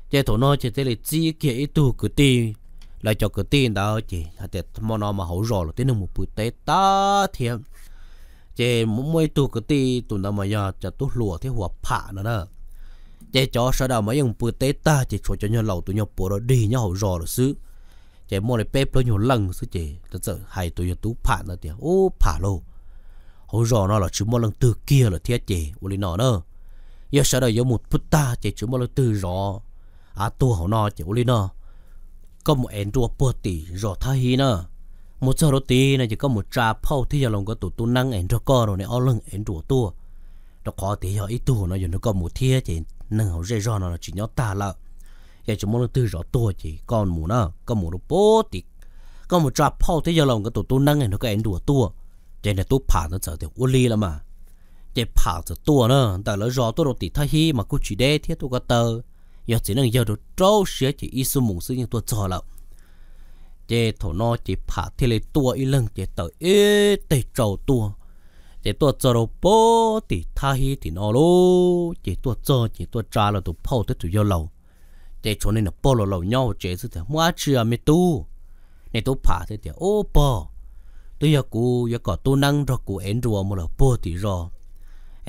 chỉ thổ nó chỉ thế là chỉ kia ý tù cứ tì lại cho cái tiền đó chị thì mà nó mà hậu rồi là tiếng một buổi tết ta thì, chị mỗi tu cái ti tụi nó mà giờ cho tu lùa thế hòa phạ nữa đó chị cho sợ đâu mà dùng buổi tết ta chị cho cho nhau lầu tụi nhau bỏ rồi đi nhau hậu rồi rồi xứ chị mua lại bếp đó nhiều lần xứ chị thật sự hai tụi nhau tu phạ nữa thì ô phạ luôn hậu rồi nó là chỉ một lần từ kia là thiết chị uli nó nữa giờ sợ đâu giờ một phút ta chị chỉ mua lần từ rõ à tu hậu nó chị uli nó có một em rùa bùa tỷ rồi thay hi nữa một giờ đầu tiên này chỉ có một trà phao thì giờ lòng có tụt tu năng em rùa co rồi này ở lưng em rùa tua nó khó thì họ ít tu nó giờ nó có một thia thì nâng hậu dây rồi nó chỉ nhớ ta là vậy chúng muốn tư rõ tua chỉ còn mù nè, có một đồ bùa tỷ có một trà phao thì giờ lòng có tụt tu năng em nó có em rùa tua chỉ là tu phản nó sợ thì u li là mà chỉ phản sợ tua nè, tại lỡ rõ tua đầu tỷ thay hi mà cô chỉ đe thiết tu có tờ giờ chỉ nâng giờ đồ trâu sẽ chỉ ít số mùng sự như tôi cho lậu chế thổ nó chỉ phá thì lấy tua ít lần chế tờ ít tề trâu tua chế tua cho đồ bố thì tha hi thì nó lô chế tua cho chế tua trả là tụ phâu tới tụ vô lầu chế chỗ này nó bố lầu lầu nhau chế sự thế mua chưa mi tu này tôi phá thế thì ô bò tôi giờ cú giờ có tu năng rồi cú én rùa mà là bố thì rồi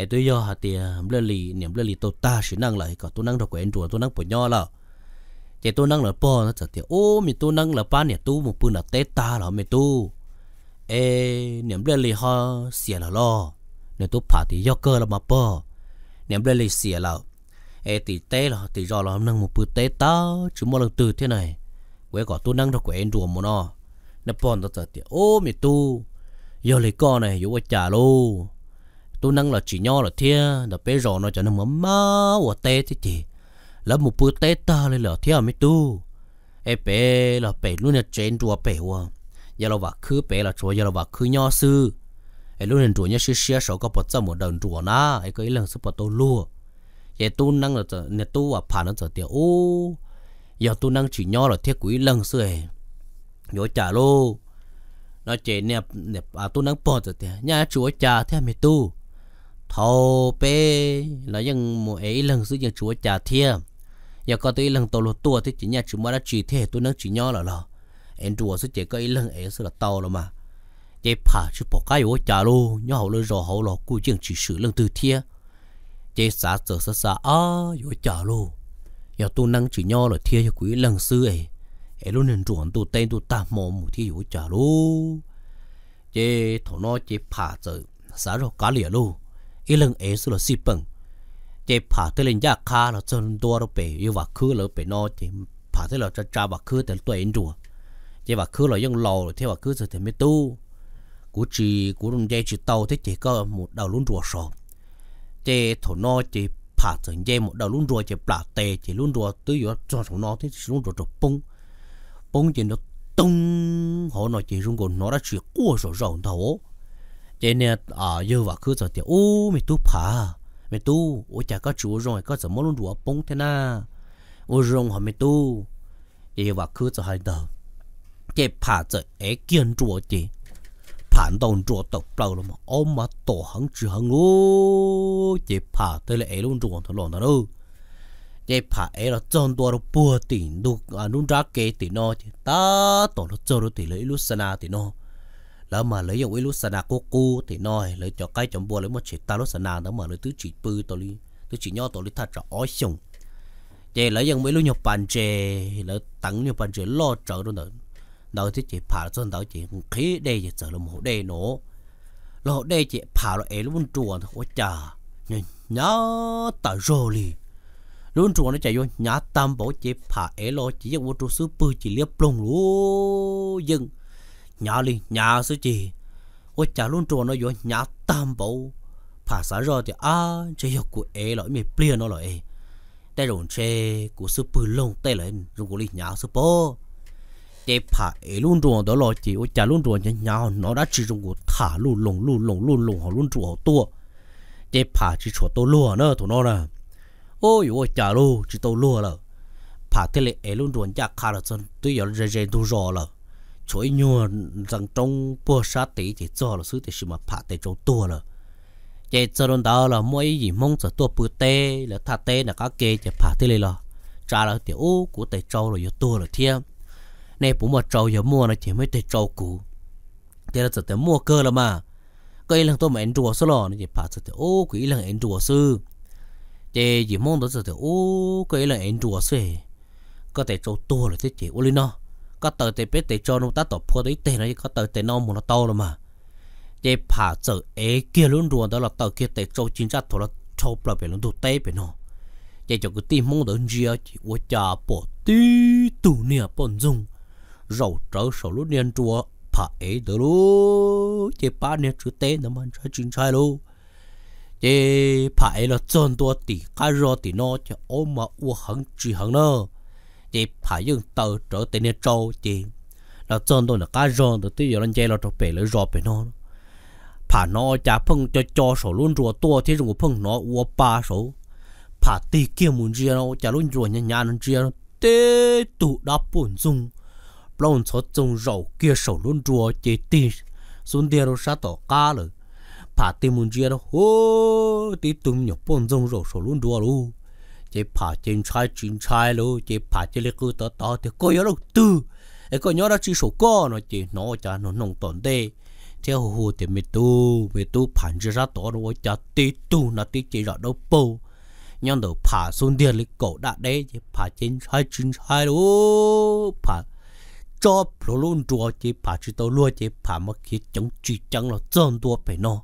ai tôi yo hạt tiền bơ lì niệm bơ lì tôi ta chỉ năng lại cả tôi năng được quen rồi tôi năng bỏ nhỏ là chạy tôi năng là bỏ nó chợt thì ô mình tôi năng là ba niệm tu một bữa là tết ta là mình tu ê niệm bơ lì ha xỉa là lo niệm tôi phá thì yo cơ là mà bỏ niệm bơ lì xỉa là ê tỷ tê là tỷ do là năng một bữa tết ta chứ một lần từ thế này quế cả tôi năng được quen rồi mà nó nó bỏ nó chợt thì ô mình tu giờ lì con này vô trả luôn tôi nâng là chỉ nho là thia là bé rò nó cho nó mắm má và té thế chị là một bữa té ta lên là thia mới tu em bé là bé luôn là trên chùa bé hoa giờ là vạc khứ bé là chùa giờ là vạc khứ nho sư em luôn là chùa nhá sư sư sáu có bật ra một đồng chùa na em cái lần sư bật tôi luôn giờ tôi nâng là nhà tôi và phản nó trở tiền ô giờ tôi nâng chỉ nho là thiết quý lần sư em nhớ trả luôn nó chế nè nè à tôi nâng bỏ trở tiền nhà chùa trả thế mày tu thâu bê là dân một ấy lần giữ dân chúa trả thia giờ có tới lần tàu lột tua thì chỉ nhà chúng mà đã chỉ thế tôi nói chỉ nhỏ là lò, em chúa sẽ chỉ có ấy lần ấy sẽ là tàu rồi mà chế phá chứ bỏ cái ô trả luôn nhớ hậu lên rồi hậu lò cú chân chỉ sử lần từ thia chế xã sở xã xã á ô trả luôn giờ tôi năng chỉ nhỏ là thia cho quý lần xưa ấy ấy luôn nên chuẩn tôi tên tôi ta mò một thia ô trả luôn chế thổ nó chế phá rồi xã rồi cá lìa luôn อีหลังเอสุลสิปังเจผ่าเตลินยากคาเราจนตัวเราไปอยู่ว่าคือเราไปนอเจผ่าเตลเราจะจ้าว่าคือแต่ตัวเองดัวเจว่าคือเรายังรอเทว่าคือจะถึงไม่ตู้กูจีกูรุ่นเจจีเตาที่เจก็หมดดาวรุ่นรัวสอบเจถนอเจผ่าถึงเจหมดดาวรุ่นรัวเจปลาเตเจรุ่นรัวตื้ออยู่จนถนอที่รุ่นรัวจบปุ้งปุ้งเจนตุ้งหัวหน่อยเจรุ่นกูนอได้จีกู้สอบสองเท่าจเนี่ยอ่าเยอะว่ะคือจะเดียวโอ้ไม่ตู้ผาไม่ตู้โอ้จะก็จูรงก็จะมลุ่นรัวปงเทน่าโอ้รงหาไม่ตู้เยอะว่ะคือจะให้เดาเจะผาจะเอ็กเกนจูจีผ่านตรงจู่ตกเปล่าเลยมั้งโอ้มาตัวหังจูหังโอ้เจะผาเตลเอลุ่นรัวทั้งลงนั่นเูอเจ็บผาเอ๋อจนตัวรูปวดติดดูอ่านุ่นรักเกติโนจิตาตัวรูจรูติเลยลุสนาติโน lỡ mà lấy dòng ilu sana cô cu thì nói lấy cho cái chấm bùa lấy một chỉ ta lốt sana đó mà lấy tứ chỉ bư tôi đi tứ chỉ nho tôi lấy thật rõ ói sùng chè lấy dòng ilu nhập bàn chè lấy tặng nhập bàn chè lo trợ đó nữa đầu thì chỉ phá cho đó chỉ khí đây chỉ sợ là một đây nổ, lo đây chỉ phá là ấy luôn chuồn thôi chà nhớ tờ rồi liền luôn chuồn nó chạy vô nhá tam bảo chế phá ấy lo chỉ dùng một trụ sứ bư chỉ liếp lông lúa dừng nhà li nhà sư chị ôi chả luôn trùa nó vô nhà tam bộ phá xã rồi thì à chế hiệu của ế lỗi mày plia nó lỗi tay rồi chế của sư bự lông tay lên rồi của li nhà sư bố chế phá ế luôn trùa đó lỗi chị ôi chả luôn trùa nhà nhà nó đã chỉ trong của thả luôn lồng luôn lồng luôn lồng họ luôn trùa họ tua chế phá chỉ chỗ tôi lùa nữa tụi nó nè ôi ôi chả luôn chỉ tôi lùa rồi phá thế lệ ế luôn trùa nhà khá là chân tuy giờ rề rề tôi rõ rồi chuối nhua rằng trong bữa sát tí thì cho là sứ thì mà phá tế chỗ tua rồi chạy cho đón đó là mỗi gì mong cho tua bự tê là thà tê là các kê chỉ phá thế này là trả là tiểu ô của tế trâu là yếu tua là thiêm này bố mà trâu yếu mua là chỉ mới tế trâu cũ thế là chỉ tế mua cơ là mà cái lần tôi mà ăn rùa số lò nó chỉ phá chỉ tế ô quỷ lần ăn rùa sư chạy gì mong đó chỉ tế ô cái lần ăn rùa sư có tế trâu tua là thế chỉ ô lên nó có tờ tiền bế tiền cho nó ta tổ phố đấy tiền này có tờ tiền nó mù nó to rồi mà để phá trở ế kia luôn luôn đó là tờ kia tiền cho chính ra thổ là cho bà bể luôn tụ tê bể nó để cho cái tim mong đến gì chỉ ua chà bỏ tí tù nè bọn dùng rầu trở sầu lúc niên chùa phá ế đó lô để ba nè chữ tê nó mà trái chính trai lô để phá ế là chôn tua tỉ cá rô tỉ nó cho ôm mà ua hẳn chỉ hẳn nữa chỉ phải dùng tàu trở tiền để trâu chỉ nó chân tôi là cá từ tôi giờ lần chơi là trâu bể lấy rò bể nó phải nó chả phăng cho cho số luôn rùa to thế rồi phăng nó uo ba số phải tì kia muốn chia nó chả luôn rùa nhàn nó chia nó tê tụ đáp bổn dung plon số dung rầu kia số luôn rùa chỉ tì xuống tiền nó sát tỏ cá rồi phải tì muốn chia nó hô tì tụm nhổ bổn dung rầu số luôn rùa luôn chỉ phá trên trai trên trai luôn chỉ phá chỉ lấy cứ to to thì coi nhớ đâu tư ấy coi nhớ đó chỉ số co nó chỉ nó cha nó nông tồn đây theo hồ hồ thì mình tu mình tu phản ra ra to nó cha tí tu nó tí chỉ rõ đâu bộ nhưng đầu phá xuống địa lấy cổ đã đấy chỉ phá trên trai trên trai luôn phá cho pro luôn đùa chỉ phá chỉ tao luôn chỉ phá mà khi chống chỉ chống là chân đùa phải nó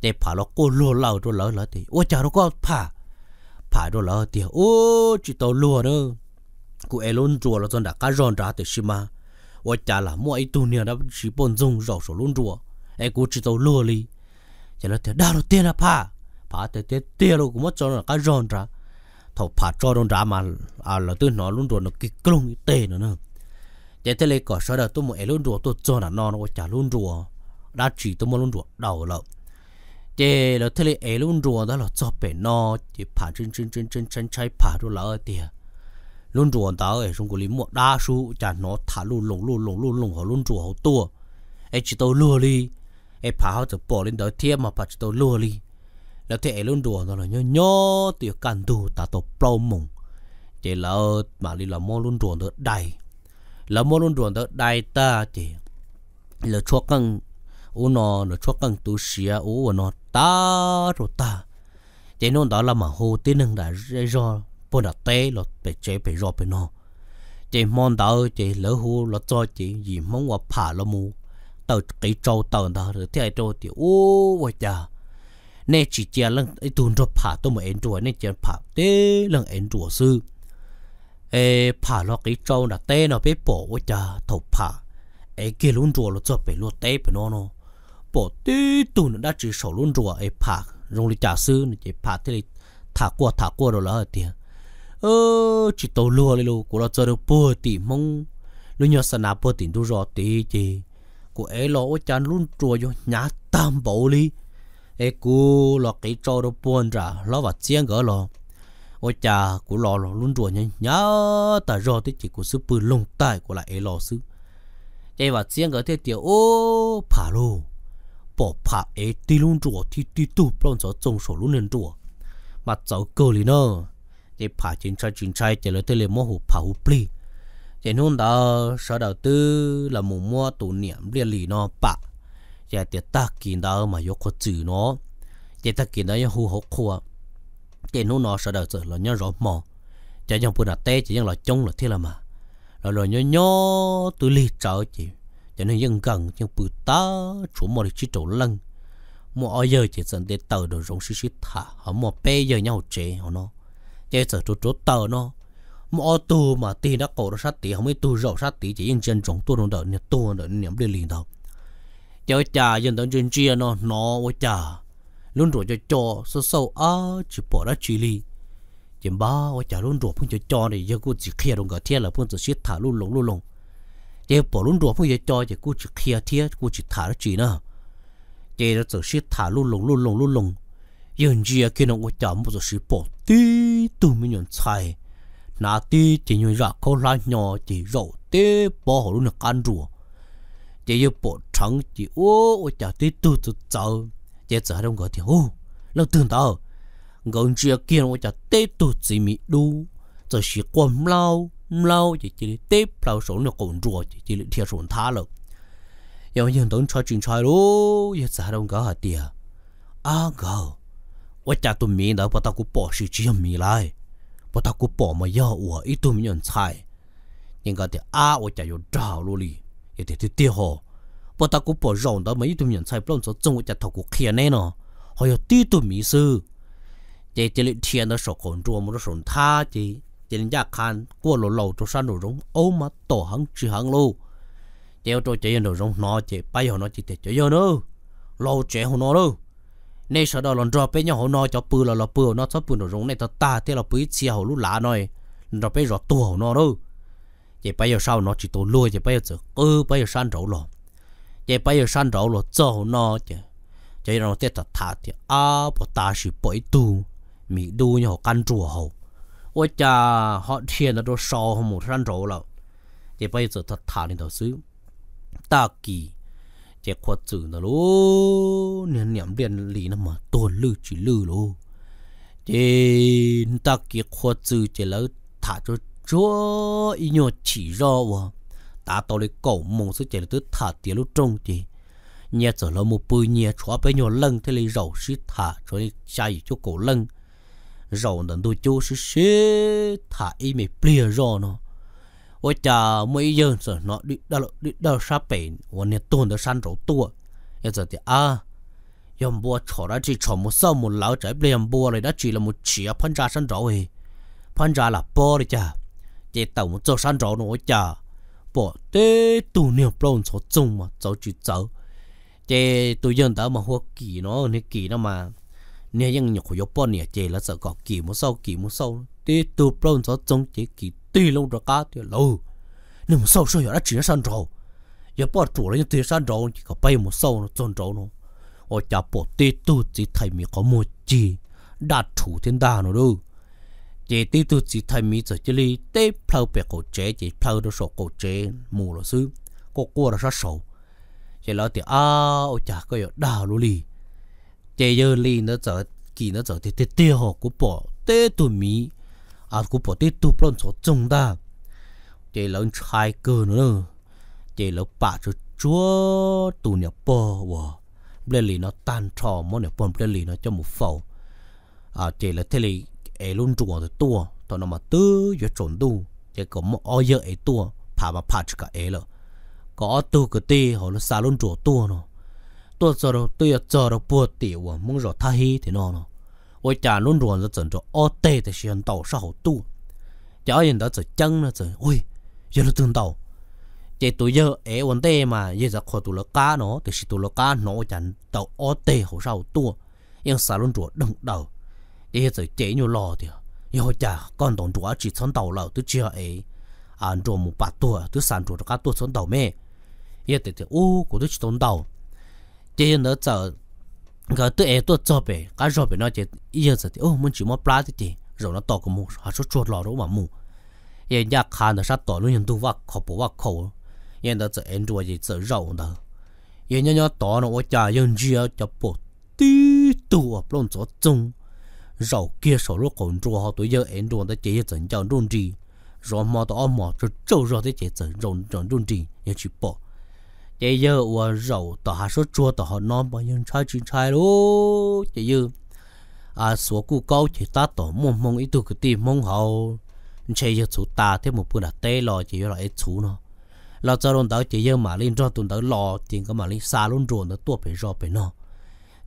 để phá nó cô lùa lâu rồi lỡ lỡ thì ôi cha nó có phá phải rồi là thì ô chỉ tàu lúa đó, cụ ấy luôn chùa là dân đã cá ròn ra thì xí mà ở chả là mỗi tu nia đã chỉ bồn dùng rồi số luôn chùa ấy cụ chỉ tàu lúa đi giờ là thì đào đầu tiên là phá phá thì thì tiền luôn cũng mất cho là cá ròn ra thầu phá cho đông ra mà à là tôi nói luôn chùa nó kí clông tê nữa nữa chỉ thế này có sao đó tôi mua ấy luôn chùa tôi cho là non ở chả luôn chùa đã chỉ tôi mua luôn chùa đầu lợn chế là thế này ấy luôn rùa đó là cho bé nó chỉ phá chân chân chân chân chân chạy phá rồi là ở tiề luôn rùa đó ấy trong cái lý một đa số chả nó thả luôn lủng luôn lủng luôn lủng họ luôn rùa họ tua ai chỉ đâu lừa đi ai phá họ chỉ bỏ lên đó thiệp mà phá chỉ đâu lừa đi là thế ấy luôn rùa đó là nhớ nhớ tiề cản đủ ta tổ bao mộng, chế là mà đi là mua luôn rùa đó đầy là mua luôn rùa đó đầy ta chế là cho căng u nó nó cho căng tu xia u nó ta rồi ta thế nó đó là mà hồ tiên nâng đã do bữa đã té là bị chế bị ro bị nó chị mong tao chị lỡ hú là cho chị gì mong qua phá là mù, tao cái trâu tao đó rồi thế ai trâu thì ô vợ cha nè chỉ chia lần ấy tuần rồi phá tôi mà ăn chùa nè chị phá té lần ăn chùa sư ê phá lo cái trâu là té nó bé bỏ vợ cha thầu phá ê kia luôn chùa là cho bị té bị nó nó bỏ tí tù nó đã chỉ sổ luôn rùa ấy phá rong lì trả sư nó chỉ phá thế thả qua thả qua rồi là ở tiền ơ chỉ tàu lùa lên luôn của nó chơi được bùa tỉ mông lúc nhỏ sân nào bùa tỉ đủ rõ tí gì của ấy lo ở chán luôn rùa cho nhá tam bảo li ấy cú lo cái trò được buồn ra lo và chiến gỡ lo ôi cha cú lo lo luôn rùa nhá nhá ta rõ tí chỉ của sư bự lông tai của lại ấy lo sư chạy và chiến gỡ thế tiểu ô phá luôn bỏ phá ấy tí luôn rùa thì tí tu bọn cho trông sổ luôn nên rùa mà cháu cơ lý nơ thì phá chính trái chính trái chỉ là tên là mô hủ phá hủ pli thì hôm đó sở đầu tư là một mua tủ niệm liên lì nó bạc và thì ta kiến đó mà yếu có chữ nó thì ta kiến đó yếu hủ hốc khua thì hôm đó sở đầu tư là nhớ rõ mò chỉ những bữa nào tê chỉ những là trông là thế là mà rồi rồi nhớ nhớ tụi lì cháu chị cho nên dân gần nhưng bự ta chủ một chỉ trổ lân một ở giờ chỉ dẫn đến tờ đồ rong xí xí thả họ một bê giờ nhau chế họ nó chế giờ chỗ chỗ tờ nó một tù mà tiền đã cổ nó sát tì không biết tù rậu sát tì chỉ yên chân trống tù đồng đợt nhà tù tu đợt niệm đi liền đâu chế cha dân tận chuyên chia nó nó ô cha luôn rồi cho cho sâu sâu á chỉ bỏ ra chỉ li chỉ ba ô cha luôn rồi phun cho cho này giờ cũng chỉ kia đồng cả thiên là phun chỉ xí thả luôn lồng luôn lồng chế bỏ luôn đùa bây giờ cho chế cú chỉ khía thia cú chỉ thả nó chỉ nữa chế nó chỉ xí thả luôn lùng luôn lùng luôn lùng yên gì kia nó ngồi chậm một số bỏ tí tụi mình nhận sai nà tí chỉ nhận ra câu la nhỏ chỉ rậu tế bỏ họ luôn là can rùa chế yêu bỏ trắng chỉ ô ô chả tí tụi tụi cháu chế chả đông gọi thì ô lâu tưởng tao gần gì kia nó chả tế tụi chỉ mi đu rồi xí quan lao lâu chỉ chỉ tiếp lâu số nó còn rùa chỉ chỉ thiệt số thả lâu giờ mình tưởng cho chuyện chơi luôn giờ sao đâu có hạt tiền à gờ 我家都没的，把他给包是这样没来，把他给包嘛要我一顿没人猜，人家的啊我家有着了哩，也得得得好，把他给包让的嘛一顿没人猜，不然说中我家他给骗来呢，还有地都没收，在这里天的手工作，我们的手他的。chỉ nên nhà khan của lộ lộ trong sân đồ rung ô mà tổ hăng chỉ hăng lô tiêu cho chỉ đồ rung nó chỉ bây giờ nó chỉ để chơi giờ nữa lô chế hồ nó đâu nên sau đó lần drop bây giờ hồ nó cho bự là là bự nó sắp bự đồ rung này thật ta thế là bự chia hồ lũ lạ này rồi bây giờ tổ hồ nó đâu chỉ bây giờ sao nó chỉ tổ lùa chỉ bây giờ cứ bây giờ san rậu lò chỉ bây giờ san rậu lò cho hồ nó chỉ chỉ là nó tiếp thật thà thì à bỏ ta chỉ bội tu mỹ đu nhau căn chùa hậu 我家好天那种烧木山着了，这辈子他他那头手大吉，这快走那喽，年年年里那么多路去路喽，这大吉快走这了，他就着一鸟起绕哇，打到了高梦是这里头他跌了中的。nhẹ trở lại một bữa nhẹ chó bé nhỏ lần thế lấy rầu xí thả cho nên xa gì cho cổ lần rầu nần tôi chú sư xế thả y mì plea rô nó ôi chà mấy giờ rồi nó đi đâu đi đâu sa bể ôn nè tuần đó san rổ tua giờ giờ thì à yom bùa chỏ đã chỉ chỏ một sâu một lão trái plea bùa này đã chỉ là một chỉ ở phân ra san rổ hì phân ra là bò đi chà chỉ tàu một cho san rổ nó ôi chà bỏ tê tù niệm plon cho chung mà cháu chỉ cháu chỉ tôi dân tớ mà hoa kỳ nó này kỳ nó mà nè yang nhục của bọn nè chê là sợ có kỳ một sau kỳ một sau tí tu plon cho trông chế kỳ tùy lông rồi cá thì lâu nên một sau sau đã chỉ san trầu giờ bọn chủ là những tiền san trầu chỉ có bay một sau nó trôn nó ở nhà bộ tí tu chỉ thấy mình có một chi đã chủ thiên đa nó đâu chế tí tu chỉ thấy mình giờ chỉ li tế plau bẹt cổ chế chỉ plau đồ sổ cổ chế mù là sư cổ cua là sát sầu là thì à ở nhà có đào lù li tê giờ li nó trở kỳ nó trở tê tê tê họ cũng bỏ tê tụ mì à cũng bỏ tê tụ bọn chỗ trông đa tê lớn trai cơ nữa tê lớn bà chỗ chúa tụ nhà bỏ wow ble li nó tan trò món nhà bỏ ble li nó cho một phẩu à tê là thế li ấy luôn trụ ở tua tao nó mà tư giờ trốn tu tê có một ô giờ tua phá mà phá cả ấy rồi có tu cái tê họ nó xa luôn trụ tua nó tôi giờ đâu tôi giờ đâu buồn tiểu à muốn rồi thay hi thì nó nó tôi trả luôn rồi là chỉnh cho ô tê thì hiện tàu sau tu chả hiện đó chỉ chân là chỉ ui giờ nó tương tàu chỉ tôi giờ ở vấn đề mà giờ giờ khỏi tôi là cá nó thì tôi là cá nó chẳng tàu ô tê hậu sau tu nhưng sao luôn rồi đừng đầu giờ chỉ chế nhiều lo thì giờ trả con đồng chúa chỉ chọn tàu là tôi chưa ấy anh rồi một bát tua tôi sản rồi cá tua chọn tàu mẹ giờ thì thì ô của tôi chỉ chọn tàu chỉ nó chờ cái tôi ấy tôi cho bé cái rồi bé nó chỉ giờ giờ thì ô muốn chỉ một plá thì rồi nó to cái mù họ số chuột lò rồi mà mù hiện nhà khăn nó sát to luôn hiện tu vác khổ bố vác khổ hiện đó chỉ anh chua gì chỉ rau đó hiện nhà nhà to nó ở nhà yên chỉ ở cho bộ tí tu ở bên chỗ trung rau kia sầu lúc còn chua họ tôi giờ ăn chua đó chỉ chỉ chẳng chọn run gì rồi mà đó mà cho trâu rồi thì chỉ chỉ run run run gì nhà chỉ bỏ chị giờ ua rầu tỏ hạ số chua tỏ họ non bao nhiêu trái chín trai lú chị giờ à số cụ câu chị ta tỏ mông mông ít tụ cái tìm mông hậu chị giờ chú ta thêm một bữa đã tê lò chị giờ là ít chú nó là cho luôn tới chị giờ mà lên cho tụi tới lò chị có mà lên xa luôn rồi nó tua phải rồi phải nó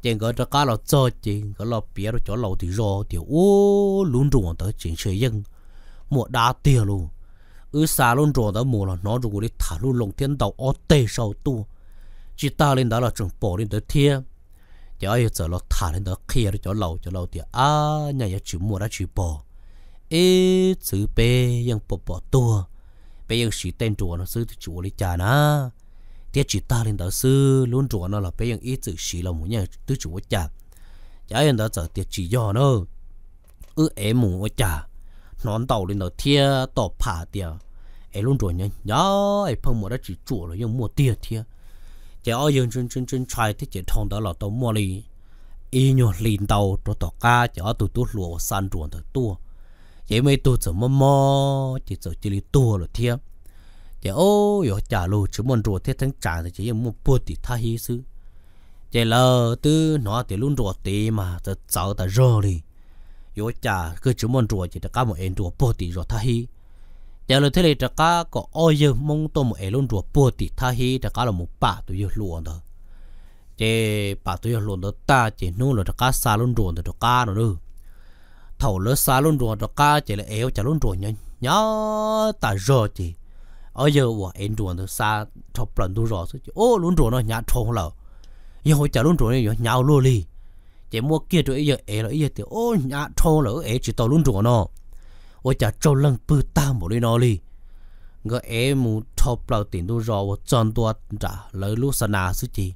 chị có cho cá lò cho chị có lo bía rồi cho lò thì rồi thì ô luôn rồi tới chị chơi dân một đá tiền luôn ở xa luôn rồi đó mù là nó rồi đi thả luôn lồng thiên đầu ở tây sau tu chỉ ta lên đó là trường bỏ lên tới thiên chỉ ai giờ nó thả lên đó kia cho lâu cho lâu thì à nhà nhà chịu mua đã chịu bỏ ê chữ b yang bỏ bỏ tua bây giờ chỉ tên chùa nó sư thì chùa đi trả nó tiếc chỉ ta lên đó sư luôn chùa nó là bây giờ ít chữ chỉ là muốn nhà tứ chùa trả giờ ai đó giờ tiếc chỉ do nó ư em muốn trả nón tàu lên đầu thia tàu phả tiệt ấy luôn rồi nhá nhớ ấy phong mua đã chỉ chủ rồi nhưng mua tiệt thia chỉ ở dương chân chân chân trai thì chỉ thong đó là tàu mua đi, y nhọ lìn tàu cho tàu ca chỉ ở tụ tụ lúa san ruộng tàu tua chỉ mấy tụ chỉ mò mò chỉ chỉ chỉ lì tua rồi thia chỉ ô yo trả lô chỉ muốn rồi thế thằng trả thì chỉ mua bút thì tha hi sư chỉ lờ từ nó thì luôn rồi thì mà tớ cháu ta rồi yo cha cứ chú môn rùa chỉ cả một em rùa bồ tì rồi tha hi giờ lời thế này trả cả có ôi giờ mong tôi một em luôn rùa bồ tì tha hi trả cả là một bà tôi yêu luôn đó chế bà tôi yêu luôn đó ta chế nu là trả cả xa luôn rùa đó trả cả nó nữa thầu lỡ xa luôn rùa đó cả chế là eo chả luôn rùa nhá nhớ ta rồi chế ôi giờ của em rùa nó xa thọc lần tôi rồi chứ ô luôn rùa nó nhá trông lờ nhưng hồi trả luôn rùa này nhá nhau luôn đi chỉ mua kia rồi giờ ấy rồi giờ thì ô nhà thô lỡ ấy chỉ tao luôn rồi nó ô chả trâu lăng bự ta một đi nó đi ngỡ ấy mù thô bao tiền đu rồi, ô chọn tua trả lời lúc sân nào sư chỉ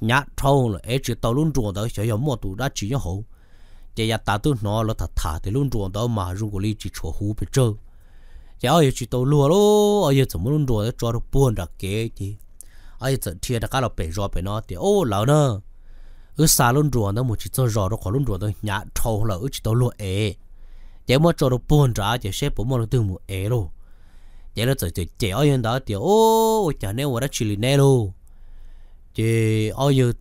nhà thô là ấy chỉ tao luôn rồi đó chỉ có mua tủ đã chỉ có hậu chỉ nhà ta tu nó là thật thà thì luôn rồi đó mà rung của ly chỉ chỗ hú bị trơ chỉ ai chỉ tao lúa lô ai chỉ mua luôn rồi cho nó buồn đặc kế chứ ai chỉ thiệt là cái là bể rò bể nó thì ô lão nữa ở xa luôn rùa nó một chỉ cho rò nó khỏi luôn rùa nó nhả trâu là ở chỉ đó luôn ế chỉ mà cho nó buồn ra chỉ xếp bốn món tương một ế luôn chỉ là chỉ chạy chỉ ở yên đó thì ô chả nên tôi đã chỉ lì nè luôn chỉ ở yên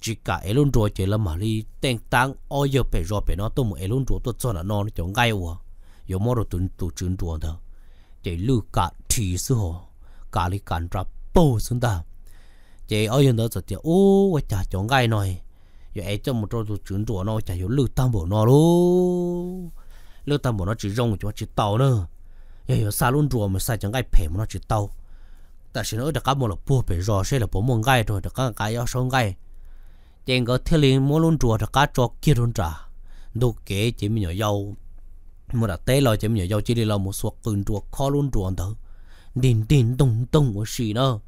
chỉ cả ế luôn rùa chỉ là mà đi tên tăng ở yên phải rùa phải nó tôi một ế luôn rùa tôi cho nó non cho ngay quá có món đồ tuần tu chuyên rùa đó chỉ cả thì sư cả đi cản ra bầu xuống ta chế ở yên đó thì ô quay trả cho gai nồi giờ ấy cho một trâu tụ chuyển chỗ nó chả hiểu lưu tam bộ nó luôn lưu tam bộ nó chỉ rong cho chỉ tàu nữa giờ hiểu xa luôn chùa mà xa chẳng gai phe nó chỉ tàu ta chỉ nói được cả một là bùa bể rò xe là bố mông ngay rồi được cả cái yếu sống ngay trên cái thiên linh mua luôn chùa được cả cho kia luôn trả đồ kế chỉ mình nhỏ giàu mà đã té rồi chỉ mình nhỏ giàu chỉ đi làm một suất cưng chùa khó luôn chùa đó đình đình tung tung của xì nữa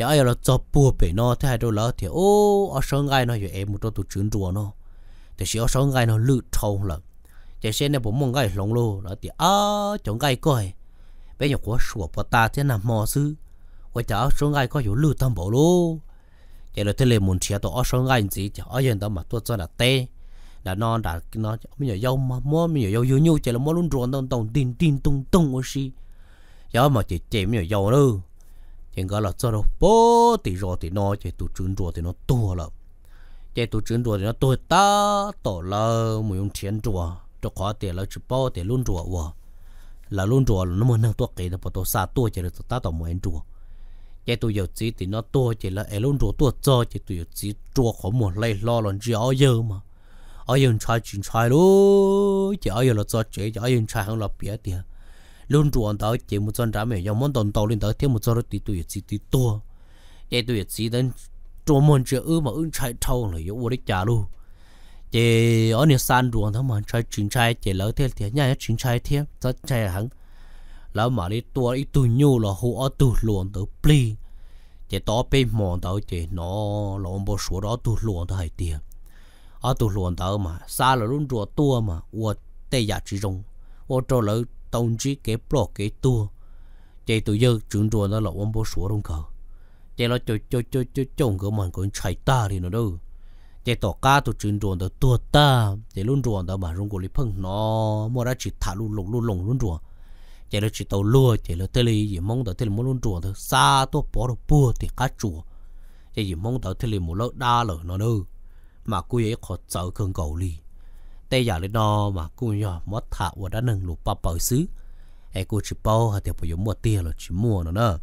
giờ ai là cho bùa bể nó thế hai đâu là thì ô ở sáng ngày nó giờ em một tụ chuyển rùa nó thì sẽ ở sáng ngày nó lự thâu là thì sẽ này bố mong ngày lòng lô là thì à chống ngày coi bây giờ có sủa bà ta thế nào mò sư và cháu sáng ngày có hiểu lự tâm bảo lô thì là thế là muốn chia tụ ở sáng ngày gì thì ở hiện đó mà tôi cho là tê đã nó đã nó bây giờ dâu mà mua bây giờ dâu dư nhu chỉ là mua luôn rùa tông tông tin tin tung tung gì, giờ mà chỉ chỉ bây giờ dâu nữa chỉ gọi là cho nó bố thì rồi thì nó chỉ tụ trứng rồi thì nó to lắm chỉ tụ trứng rồi thì nó to ta to là mà dùng tiền rồi cho khó tiền là chỉ bao thì luôn rồi wa là luôn là nó mới nâng to cái đó bắt đầu xa to chỉ là ta tao mới rồi chỉ tụ giờ chỉ thì nó to chỉ là luôn rồi to cho chỉ tụ giờ chỉ cho khó một lấy lo là chỉ ở giờ mà ở giờ trai chuyện trai luôn chỉ ở giờ là cho chỉ ở giờ trai không là biết tiền luôn ruộng đó chỉ một chân rám dòng món đồng tàu lên tới thêm một chân rồi tí tuổi chỉ tí tua vậy tôi chỉ đến chỗ mình chưa ư mà ứng chạy thâu là yếu vô đích trả luôn chỉ ở nhà san ruộng thôi mà chạy chính chạy chỉ lỡ thế thì nhà chính chạy thế rất chạy hẳn lỡ mà đi tua ít tuổi nhiều là hồ ở tuổi luôn tới pli chỉ đó bên mòn tới, chỉ nó lộn bộ số đó tuổi luôn tới hai tiền ở tuổi luôn tới mà xa là luôn ruộng tua mà ua tây giả chỉ rong ua chỗ lỡ tông chỉ cái bỏ cái tua chạy tụi giờ chúng tôi nó là ông bố số đông cờ chạy nó cho cho cho cho chồng cơ mà còn chạy ta thì nó đâu chạy tỏ cá tụi chúng tôi nó tua ta chạy luôn rồi nó mà rung cổ lý phăng nó mua ra chỉ thả luôn lủng luôn lủng luôn rồi chạy nó chỉ tàu lúa chạy nó tê lì gì mong đó tê lì muốn luôn rồi đó xa tôi bỏ được bùa thì cá chùa chạy gì mong đó tê lì muốn lỡ đa lỡ nó đâu mà cô ấy khó sợ cơn cầu lì tê giả lên nó mà cũng nhỏ mất thả của đã nâng lụp bà bảo xứ ai cô chỉ bao hạt tiểu bảo một tia là chỉ mua nó nữa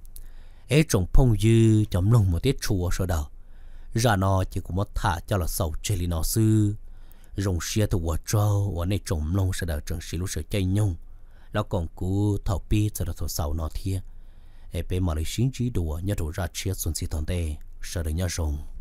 ai trồng phong dư chấm lông một tiết chùa sơ đầu ra nó chỉ cũng mất thả cho là sầu chơi lên nó sư rồng xia từ quả trâu quả này trồng lông sơ đầu trồng xí lúc sơ chơi nhung nó còn cú thảo pi cho là thổ sầu nó thia ai bé mà lấy xính chỉ đùa nhớ đồ ra chia xuân xì thon tê sơ đầu nhớ rồng